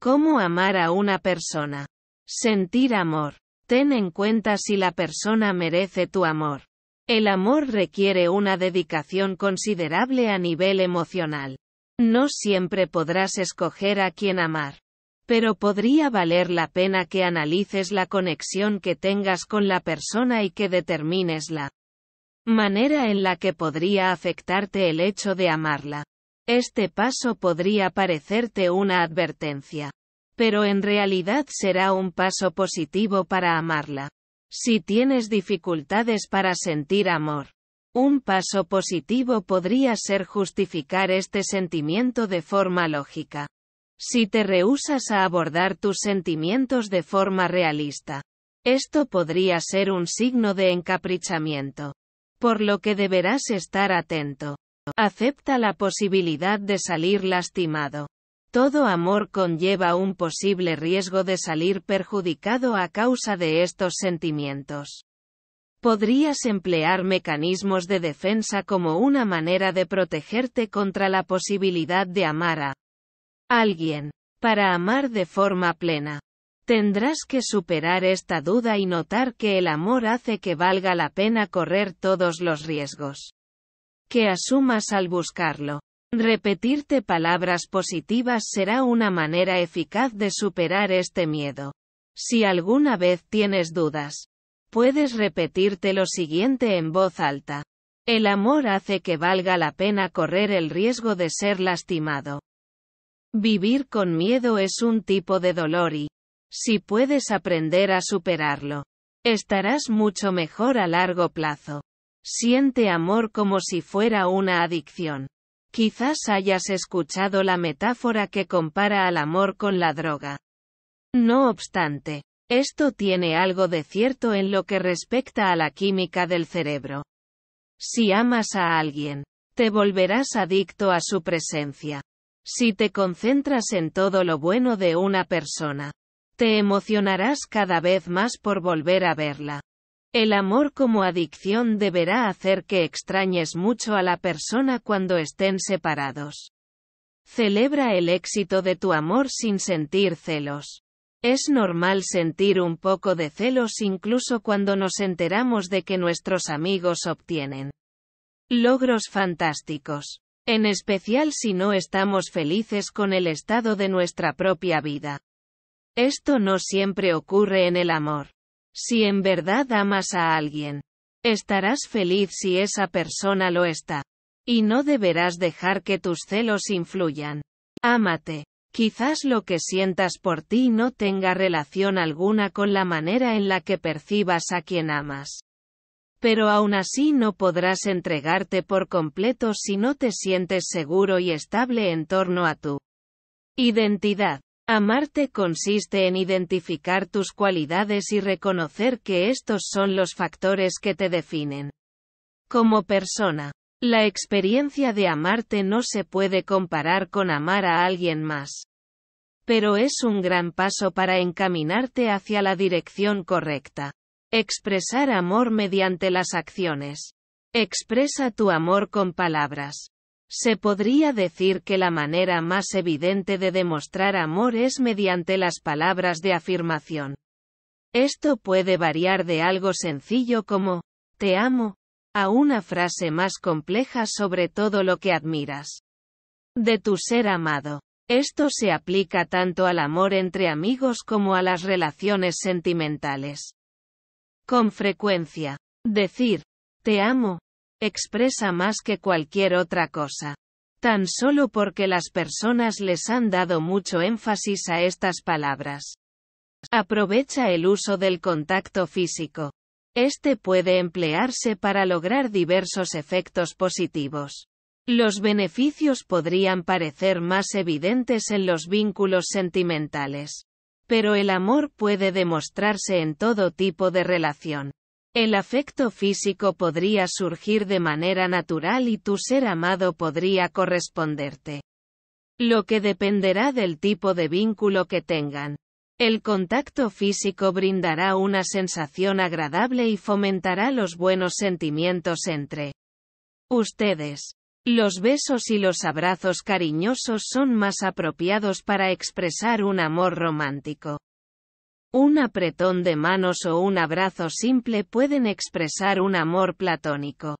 Cómo amar a una persona. Sentir amor. Ten en cuenta si la persona merece tu amor. El amor requiere una dedicación considerable a nivel emocional. No siempre podrás escoger a quien amar. Pero podría valer la pena que analices la conexión que tengas con la persona y que determines la manera en la que podría afectarte el hecho de amarla. Este paso podría parecerte una advertencia. Pero en realidad será un paso positivo para amarla. Si tienes dificultades para sentir amor, un paso positivo podría ser justificar este sentimiento de forma lógica. Si te rehusas a abordar tus sentimientos de forma realista, esto podría ser un signo de encaprichamiento. Por lo que deberás estar atento acepta la posibilidad de salir lastimado. Todo amor conlleva un posible riesgo de salir perjudicado a causa de estos sentimientos. Podrías emplear mecanismos de defensa como una manera de protegerte contra la posibilidad de amar a alguien. Para amar de forma plena, tendrás que superar esta duda y notar que el amor hace que valga la pena correr todos los riesgos que asumas al buscarlo. Repetirte palabras positivas será una manera eficaz de superar este miedo. Si alguna vez tienes dudas, puedes repetirte lo siguiente en voz alta. El amor hace que valga la pena correr el riesgo de ser lastimado. Vivir con miedo es un tipo de dolor y, si puedes aprender a superarlo, estarás mucho mejor a largo plazo. Siente amor como si fuera una adicción. Quizás hayas escuchado la metáfora que compara al amor con la droga. No obstante, esto tiene algo de cierto en lo que respecta a la química del cerebro. Si amas a alguien, te volverás adicto a su presencia. Si te concentras en todo lo bueno de una persona, te emocionarás cada vez más por volver a verla. El amor como adicción deberá hacer que extrañes mucho a la persona cuando estén separados. Celebra el éxito de tu amor sin sentir celos. Es normal sentir un poco de celos incluso cuando nos enteramos de que nuestros amigos obtienen logros fantásticos, en especial si no estamos felices con el estado de nuestra propia vida. Esto no siempre ocurre en el amor. Si en verdad amas a alguien, estarás feliz si esa persona lo está. Y no deberás dejar que tus celos influyan. Ámate. Quizás lo que sientas por ti no tenga relación alguna con la manera en la que percibas a quien amas. Pero aún así no podrás entregarte por completo si no te sientes seguro y estable en torno a tu identidad. Amarte consiste en identificar tus cualidades y reconocer que estos son los factores que te definen. Como persona, la experiencia de amarte no se puede comparar con amar a alguien más. Pero es un gran paso para encaminarte hacia la dirección correcta. Expresar amor mediante las acciones. Expresa tu amor con palabras. Se podría decir que la manera más evidente de demostrar amor es mediante las palabras de afirmación. Esto puede variar de algo sencillo como, te amo, a una frase más compleja sobre todo lo que admiras. De tu ser amado. Esto se aplica tanto al amor entre amigos como a las relaciones sentimentales. Con frecuencia, decir, te amo, expresa más que cualquier otra cosa. Tan solo porque las personas les han dado mucho énfasis a estas palabras. Aprovecha el uso del contacto físico. Este puede emplearse para lograr diversos efectos positivos. Los beneficios podrían parecer más evidentes en los vínculos sentimentales. Pero el amor puede demostrarse en todo tipo de relación. El afecto físico podría surgir de manera natural y tu ser amado podría corresponderte. Lo que dependerá del tipo de vínculo que tengan. El contacto físico brindará una sensación agradable y fomentará los buenos sentimientos entre ustedes. Los besos y los abrazos cariñosos son más apropiados para expresar un amor romántico. Un apretón de manos o un abrazo simple pueden expresar un amor platónico.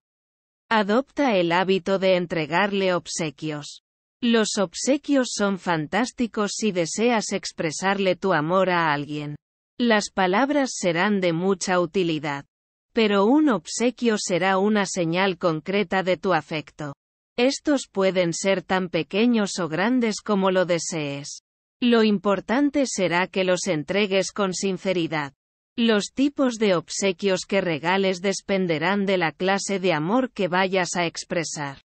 Adopta el hábito de entregarle obsequios. Los obsequios son fantásticos si deseas expresarle tu amor a alguien. Las palabras serán de mucha utilidad. Pero un obsequio será una señal concreta de tu afecto. Estos pueden ser tan pequeños o grandes como lo desees. Lo importante será que los entregues con sinceridad. Los tipos de obsequios que regales dependerán de la clase de amor que vayas a expresar.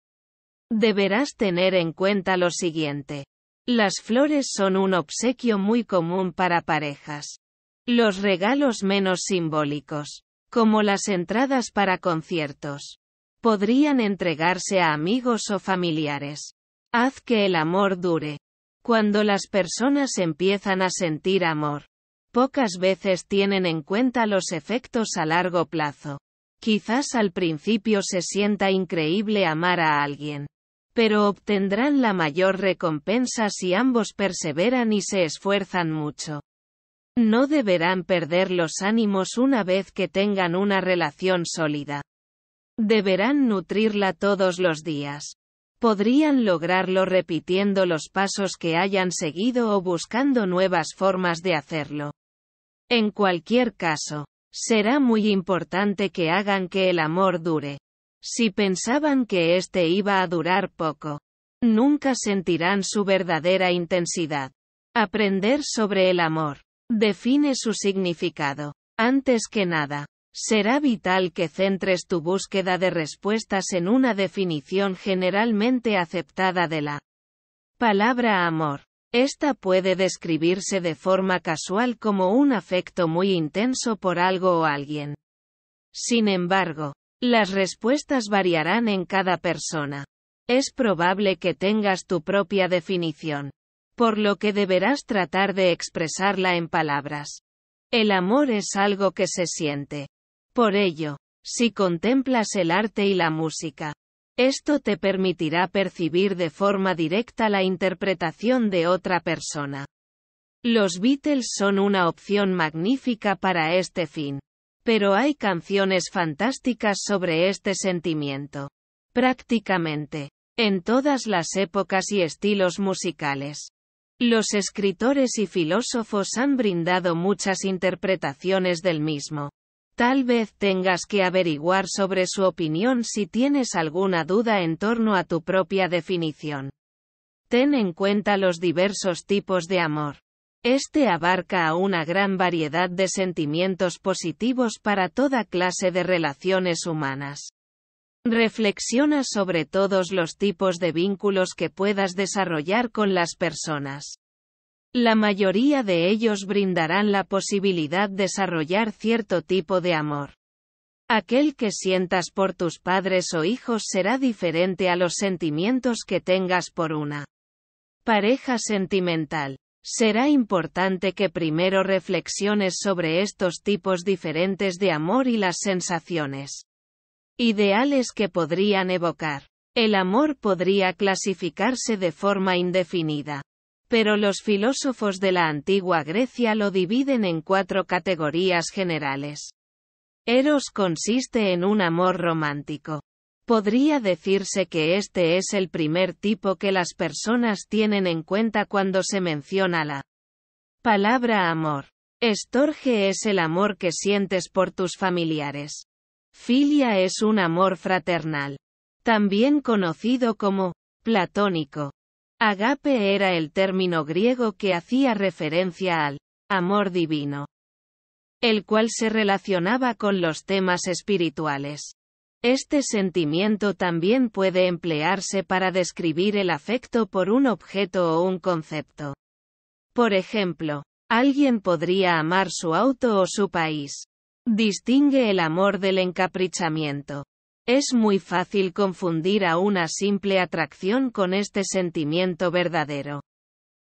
Deberás tener en cuenta lo siguiente. Las flores son un obsequio muy común para parejas. Los regalos menos simbólicos, como las entradas para conciertos, podrían entregarse a amigos o familiares. Haz que el amor dure. Cuando las personas empiezan a sentir amor, pocas veces tienen en cuenta los efectos a largo plazo. Quizás al principio se sienta increíble amar a alguien, pero obtendrán la mayor recompensa si ambos perseveran y se esfuerzan mucho. No deberán perder los ánimos una vez que tengan una relación sólida. Deberán nutrirla todos los días podrían lograrlo repitiendo los pasos que hayan seguido o buscando nuevas formas de hacerlo. En cualquier caso, será muy importante que hagan que el amor dure. Si pensaban que este iba a durar poco, nunca sentirán su verdadera intensidad. Aprender sobre el amor define su significado. Antes que nada, Será vital que centres tu búsqueda de respuestas en una definición generalmente aceptada de la palabra amor. Esta puede describirse de forma casual como un afecto muy intenso por algo o alguien. Sin embargo, las respuestas variarán en cada persona. Es probable que tengas tu propia definición, por lo que deberás tratar de expresarla en palabras. El amor es algo que se siente, por ello, si contemplas el arte y la música, esto te permitirá percibir de forma directa la interpretación de otra persona. Los Beatles son una opción magnífica para este fin. Pero hay canciones fantásticas sobre este sentimiento. Prácticamente. En todas las épocas y estilos musicales. Los escritores y filósofos han brindado muchas interpretaciones del mismo. Tal vez tengas que averiguar sobre su opinión si tienes alguna duda en torno a tu propia definición. Ten en cuenta los diversos tipos de amor. Este abarca a una gran variedad de sentimientos positivos para toda clase de relaciones humanas. Reflexiona sobre todos los tipos de vínculos que puedas desarrollar con las personas. La mayoría de ellos brindarán la posibilidad de desarrollar cierto tipo de amor. Aquel que sientas por tus padres o hijos será diferente a los sentimientos que tengas por una pareja sentimental. Será importante que primero reflexiones sobre estos tipos diferentes de amor y las sensaciones ideales que podrían evocar. El amor podría clasificarse de forma indefinida. Pero los filósofos de la antigua Grecia lo dividen en cuatro categorías generales. Eros consiste en un amor romántico. Podría decirse que este es el primer tipo que las personas tienen en cuenta cuando se menciona la palabra amor. Estorge es el amor que sientes por tus familiares. Filia es un amor fraternal, también conocido como platónico. Agape era el término griego que hacía referencia al amor divino, el cual se relacionaba con los temas espirituales. Este sentimiento también puede emplearse para describir el afecto por un objeto o un concepto. Por ejemplo, alguien podría amar su auto o su país. Distingue el amor del encaprichamiento. Es muy fácil confundir a una simple atracción con este sentimiento verdadero.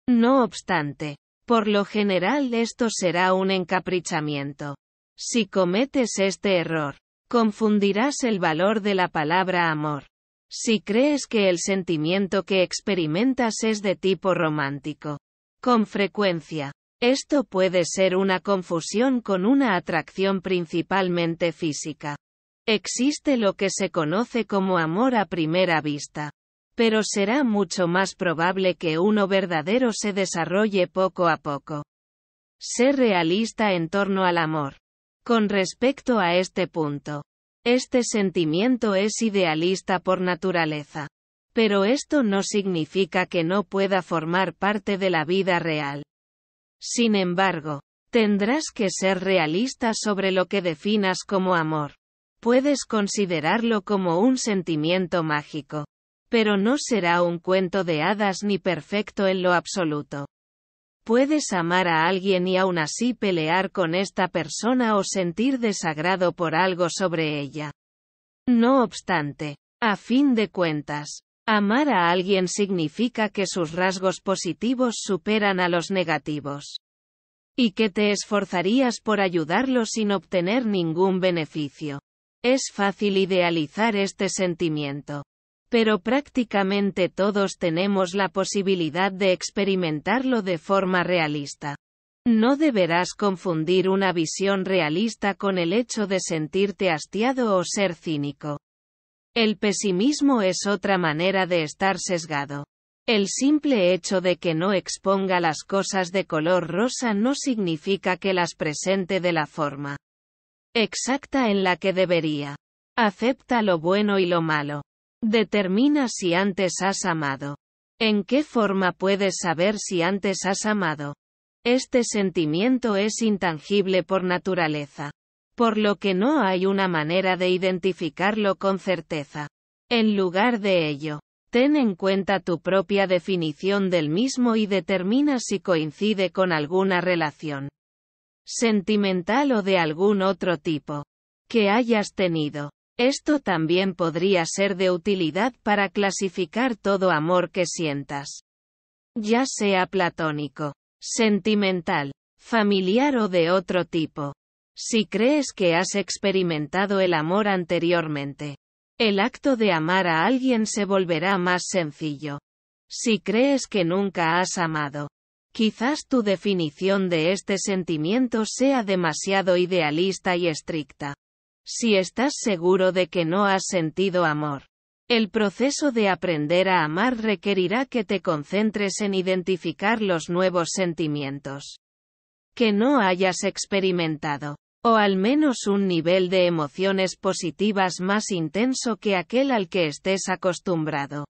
No obstante, por lo general esto será un encaprichamiento. Si cometes este error, confundirás el valor de la palabra amor. Si crees que el sentimiento que experimentas es de tipo romántico. Con frecuencia, esto puede ser una confusión con una atracción principalmente física. Existe lo que se conoce como amor a primera vista. Pero será mucho más probable que uno verdadero se desarrolle poco a poco. Sé realista en torno al amor. Con respecto a este punto. Este sentimiento es idealista por naturaleza. Pero esto no significa que no pueda formar parte de la vida real. Sin embargo, tendrás que ser realista sobre lo que definas como amor. Puedes considerarlo como un sentimiento mágico. Pero no será un cuento de hadas ni perfecto en lo absoluto. Puedes amar a alguien y aún así pelear con esta persona o sentir desagrado por algo sobre ella. No obstante, a fin de cuentas, amar a alguien significa que sus rasgos positivos superan a los negativos. Y que te esforzarías por ayudarlo sin obtener ningún beneficio. Es fácil idealizar este sentimiento. Pero prácticamente todos tenemos la posibilidad de experimentarlo de forma realista. No deberás confundir una visión realista con el hecho de sentirte hastiado o ser cínico. El pesimismo es otra manera de estar sesgado. El simple hecho de que no exponga las cosas de color rosa no significa que las presente de la forma exacta en la que debería. Acepta lo bueno y lo malo. Determina si antes has amado. ¿En qué forma puedes saber si antes has amado? Este sentimiento es intangible por naturaleza. Por lo que no hay una manera de identificarlo con certeza. En lugar de ello, ten en cuenta tu propia definición del mismo y determina si coincide con alguna relación sentimental o de algún otro tipo, que hayas tenido. Esto también podría ser de utilidad para clasificar todo amor que sientas, ya sea platónico, sentimental, familiar o de otro tipo. Si crees que has experimentado el amor anteriormente, el acto de amar a alguien se volverá más sencillo. Si crees que nunca has amado, Quizás tu definición de este sentimiento sea demasiado idealista y estricta. Si estás seguro de que no has sentido amor, el proceso de aprender a amar requerirá que te concentres en identificar los nuevos sentimientos que no hayas experimentado, o al menos un nivel de emociones positivas más intenso que aquel al que estés acostumbrado.